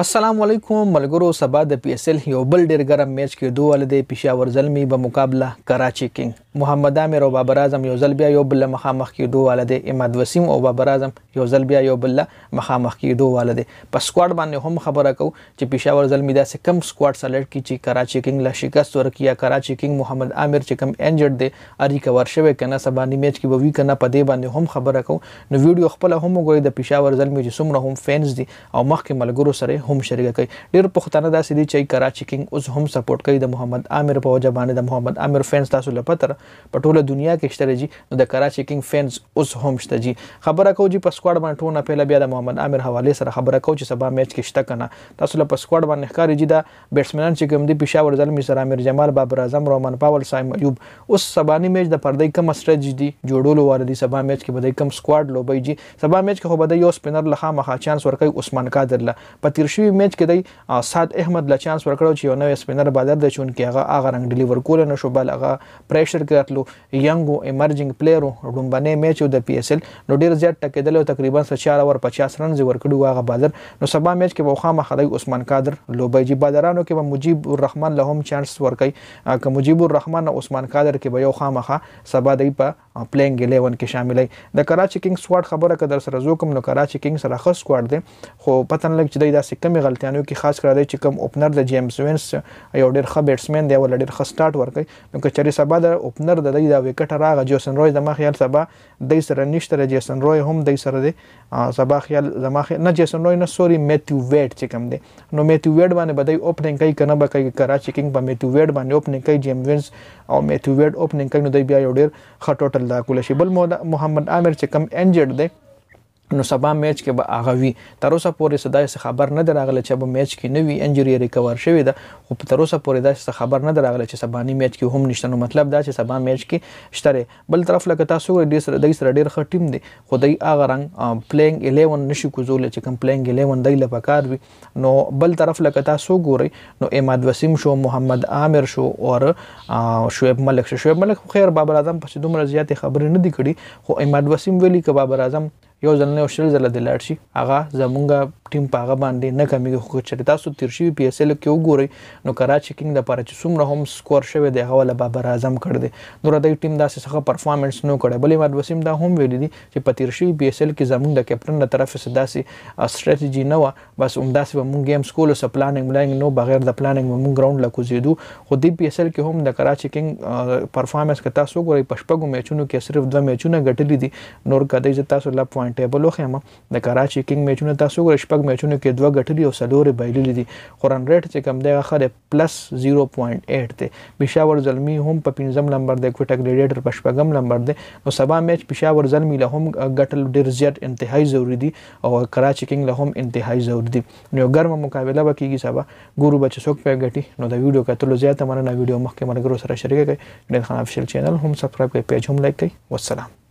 السلام علیکم ملګرو سبا د پی اس ال یو بل ډیر ګرم میچ کې دوه ول د پېښور زلمی په مقابله کراچي کینګ محمد امیر او بابر اعظم یو ځل بیا یو بل مخامخ کیدو والده اماد وسیم او بابر اعظم یو ځل بیا یو بل مخامخ کیدو والده په سکواډ باندې هم خبره کو چې پېښور زلمی داسې کم سکواډ سلیکټ کی چې کراچي کینګ لا شکست ورکیا کراچي کینګ محمد امیر چې کم انجرډ دی اری کور شوی کنه سبا نی میچ کې ووی کنه په دې باندې هم خبره کو نو ویډیو خپل هم وګورئ د پېښور زلمی چې څومره هم فینز دي او مخکې ملګرو سره هم شریک کوي ډیر پښتانه داسې دي چې کراچي کینګ اوس هم سپورټ کوي د محمد امیر په وجه باندې د محمد امیر فینز تاسو لپاره په ټوله دنیا کې شته جی نو د کراچي کینګ فینز اوس هم شته جی خبره کو جی په سکواډ باندې ټونه پیله بیا د محمد عامر حواله سره خبره کو چې سبا میچ کې شته کنه تاسو له په سکواډ باندې ښکاری جی دا بیټسمنان چې کوم دی پېښور زلمی سره امیر جمال بابر اعظم رومن پاول سایم ایوب اوس سبانی میچ د پردې کم ستراتیجی جوړولو واره دی سبا میچ کې بدای کم سکواډ لوبي جی سبا میچ کې خو بدای یو سپینر لخوا مخا چانس ورکوي عثمان قادر له په تیر شوی میچ کې دی سات احمد له چانس ورکړو چې یو نوې سپینر بادر د چون کې هغه هغه رنګ ډلیور کول نه شو بل هغه پریشر راتلو ینګو ایمرجنګ پلیرو لومبنه میچ د پی اس ال نو ډیر زیات ټکېدل او تقریبا 4 اور 50 رن زیور کړو هغه بادر نو سبا میچ کې وخا مخړی عثمان قادر لوبېجی بادرانو کې به مجيب الرحمن لهم چانس ورکړي که مجيب الرحمن او عثمان قادر کې به یو خامخه سبا دی په پلینګ 11 کې شاملې د کراچي کینګ سکواډ خبره که در سره زو کوم نو کراچي کینګ سره خاص سکواډ دی خو پتن لګ چې داسې کمی غلطیانو کې خاص کړی چې کم اوپنر د جیمز وینس یو ډېر ښه بیټسمن دی ول ډېر ښه سٹارټ ورکړي نو کچري سبا د اوپنر د د وکټ راغ جوسن روي د ما خیال سبا د سره نشته جیسن روي هم د سره دی سبا خیال د ما خیال نه جیسن روي نه سوري میتیو ویټ چې کم دی نو میتیو ویټ باندې بدای اوپننګ کوي کنه به کوي کراچي کینګ په میتیو ویټ باندې اوپننګ کوي جیمز وینس او میتیو ویټ اوپننګ کوي نو د بیا یو ډېر ښه ټوټل الله کول شي بل محمد عامر چې کم انجرډ دی نو سبا میچ کې به هغه وي تر اوسه پورې صداي څه خبر نه دراغله چې به میچ کې نوي انجری ریکور شوی ده خو تر اوسه پورې دا څه خبر نه دراغله چې سبانی میچ کې هم نشته نو مطلب دا چې سبا میچ کې شته بل طرف لکه تاسو ډیر سره د سره ډیر ښه ټیم دی خو دای هغه رنګ پلینګ 11 نشي کوزول چې کوم پلینګ 11 دای له پکار وي نو بل طرف لکه تاسو ګوري نو اماد وسیم شو محمد عامر شو اور شعیب ملک شو شعیب ملک خیر بابر اعظم په دومره زیات خبرې نه دی کړي خو اماد وسیم ویلي ک بابر اعظم یو ځل نه شل ځله د لاړ شي هغه زمونږ ټیم په هغه باندې نه کمیږي خو چې تاسو تیر شي پی اس ال کې وګورئ نو کراچي کینګ د لپاره چې څومره هم سکور شوی دی هغه له بابر اعظم کړ دی نو د ټیم داسې څه پرفارمنس نو کړی بلې مات وسیم دا هم ویل دي چې په تیر شي پی اس ال کې زمونږ د کیپټن له طرفه داسې استراتیجی نه و بس هم داسې به مونږ گیم سکول او پلانینګ بلانګ نو بغیر د پلانینګ مونږ ګراوند لا کوزیدو خو د پی اس ال کې هم د کراچي کینګ پرفارمنس کې تاسو ګورئ پښپګو میچونو کې صرف دوه میچونه ګټلې دي نور کدی چې تاسو لا پوینټ پوینټ ټیبل وخیم د کراچي کینګ میچونه تاسو ګور شپږ میچونه کې دوه غټلي او سلورې بایللې دي خورن ریټ چې کم دی هغه پلس 0.8 دی پېښور زلمی هم په پنځم نمبر دی کوټه ګریډیټر په شپږم نمبر دی نو سبا میچ پېښور زلمی له هم غټل ډیر زیات انتهایی ضروری دي او کراچي کینګ له هم انتهایی ضروری دي نو ګرمه مقابله وکړي سبا ګورو بچ څوک په غټي نو د ویډیو کتلو زیاته مننه ویډیو مخکې مرګرو سره شریک کړئ ډیر خان افیشل چینل هم سبسکرایب کړئ پیج هم لایک کړئ والسلام